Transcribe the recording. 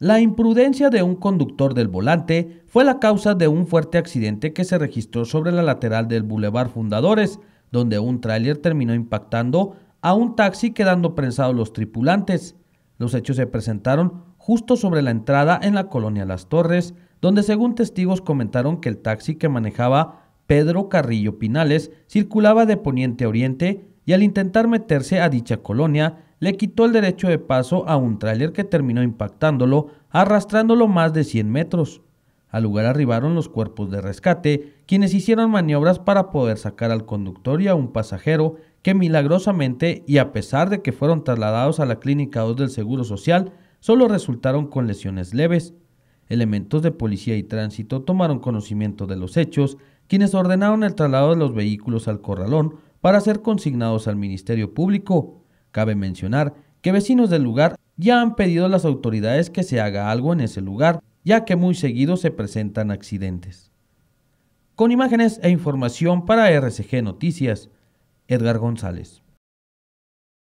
La imprudencia de un conductor del volante fue la causa de un fuerte accidente que se registró sobre la lateral del Boulevard Fundadores, donde un tráiler terminó impactando a un taxi quedando prensados los tripulantes. Los hechos se presentaron justo sobre la entrada en la colonia Las Torres, donde según testigos comentaron que el taxi que manejaba Pedro Carrillo Pinales circulaba de poniente a oriente y al intentar meterse a dicha colonia le quitó el derecho de paso a un tráiler que terminó impactándolo, arrastrándolo más de 100 metros. Al lugar arribaron los cuerpos de rescate, quienes hicieron maniobras para poder sacar al conductor y a un pasajero que milagrosamente y a pesar de que fueron trasladados a la Clínica 2 del Seguro Social, solo resultaron con lesiones leves. Elementos de policía y tránsito tomaron conocimiento de los hechos, quienes ordenaron el traslado de los vehículos al corralón para ser consignados al Ministerio Público. Cabe mencionar que vecinos del lugar ya han pedido a las autoridades que se haga algo en ese lugar, ya que muy seguido se presentan accidentes. Con imágenes e información para RCG Noticias, Edgar González.